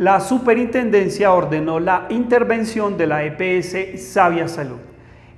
la superintendencia ordenó la intervención de la EPS Sabia Salud.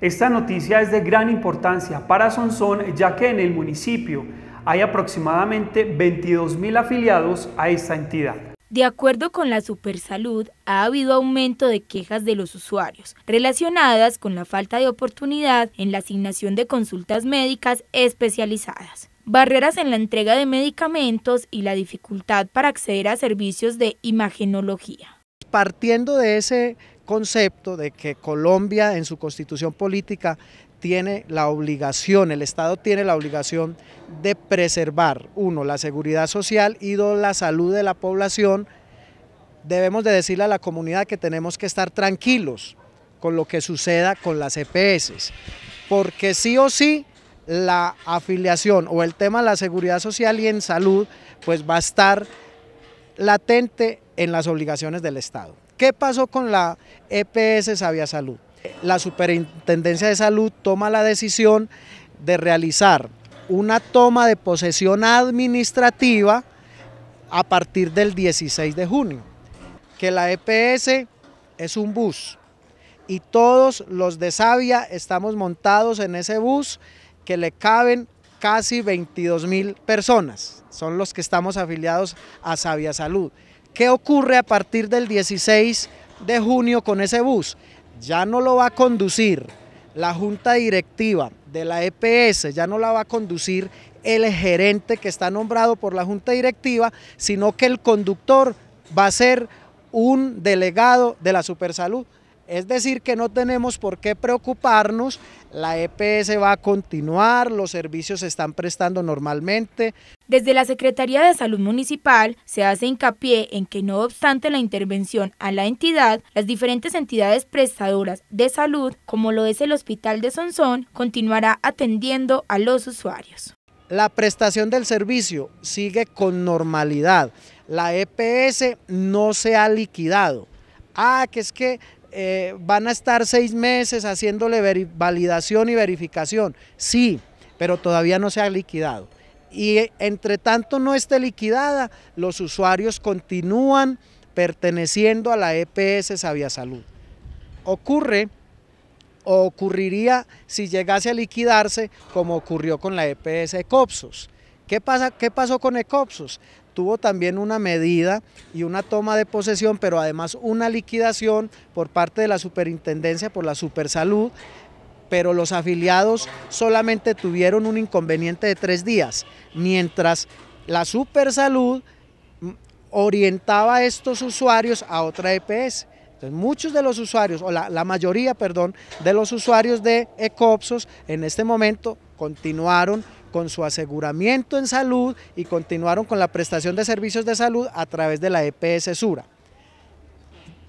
Esta noticia es de gran importancia para Sonsón ya que en el municipio hay aproximadamente 22 mil afiliados a esta entidad. De acuerdo con la Supersalud, ha habido aumento de quejas de los usuarios relacionadas con la falta de oportunidad en la asignación de consultas médicas especializadas barreras en la entrega de medicamentos y la dificultad para acceder a servicios de imagenología. Partiendo de ese concepto de que Colombia en su constitución política tiene la obligación, el Estado tiene la obligación de preservar, uno, la seguridad social y dos, la salud de la población, debemos de decirle a la comunidad que tenemos que estar tranquilos con lo que suceda con las EPS, porque sí o sí la afiliación o el tema de la seguridad social y en salud, pues va a estar latente en las obligaciones del Estado. ¿Qué pasó con la EPS Sabia Salud? La Superintendencia de Salud toma la decisión de realizar una toma de posesión administrativa a partir del 16 de junio, que la EPS es un bus y todos los de Sabia estamos montados en ese bus que le caben casi 22 mil personas, son los que estamos afiliados a Sabia Salud. ¿Qué ocurre a partir del 16 de junio con ese bus? Ya no lo va a conducir la junta directiva de la EPS, ya no la va a conducir el gerente que está nombrado por la junta directiva, sino que el conductor va a ser un delegado de la Supersalud es decir, que no tenemos por qué preocuparnos, la EPS va a continuar, los servicios se están prestando normalmente. Desde la Secretaría de Salud Municipal se hace hincapié en que no obstante la intervención a la entidad, las diferentes entidades prestadoras de salud, como lo es el Hospital de Sonsón, continuará atendiendo a los usuarios. La prestación del servicio sigue con normalidad. La EPS no se ha liquidado ah, que es que eh, van a estar seis meses haciéndole validación y verificación. Sí, pero todavía no se ha liquidado. Y eh, entre tanto no esté liquidada, los usuarios continúan perteneciendo a la EPS Sabia Salud. Ocurre o ocurriría si llegase a liquidarse como ocurrió con la EPS Copsos. ¿Qué, pasa, ¿Qué pasó con ECOPSOS? Tuvo también una medida y una toma de posesión, pero además una liquidación por parte de la superintendencia por la supersalud, pero los afiliados solamente tuvieron un inconveniente de tres días, mientras la supersalud orientaba a estos usuarios a otra EPS. Entonces, muchos de los usuarios, o la, la, mayoría, perdón, de los usuarios de Ecopsos en este momento continuaron con su aseguramiento en salud y continuaron con la prestación de servicios de salud a través de la EPS Sura.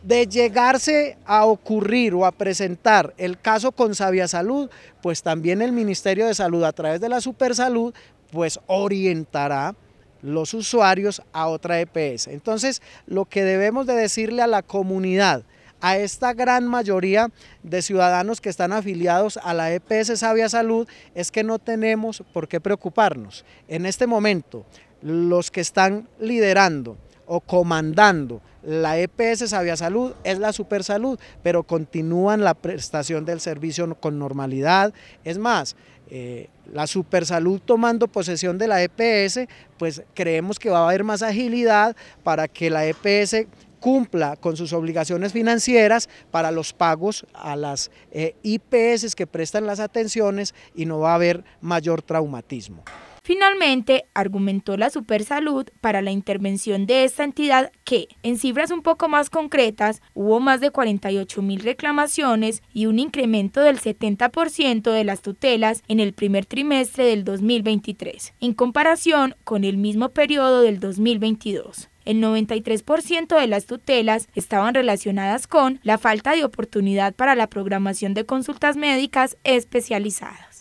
De llegarse a ocurrir o a presentar el caso con Sabia Salud, pues también el Ministerio de Salud a través de la Supersalud, pues orientará los usuarios a otra EPS. Entonces, lo que debemos de decirle a la comunidad a esta gran mayoría de ciudadanos que están afiliados a la EPS Sabia Salud es que no tenemos por qué preocuparnos. En este momento, los que están liderando o comandando la EPS Sabia Salud es la Supersalud, pero continúan la prestación del servicio con normalidad. Es más, eh, la Supersalud tomando posesión de la EPS, pues creemos que va a haber más agilidad para que la EPS cumpla con sus obligaciones financieras para los pagos a las eh, IPS que prestan las atenciones y no va a haber mayor traumatismo. Finalmente, argumentó la Supersalud para la intervención de esta entidad que, en cifras un poco más concretas, hubo más de 48 mil reclamaciones y un incremento del 70% de las tutelas en el primer trimestre del 2023, en comparación con el mismo periodo del 2022 el 93% de las tutelas estaban relacionadas con la falta de oportunidad para la programación de consultas médicas especializadas.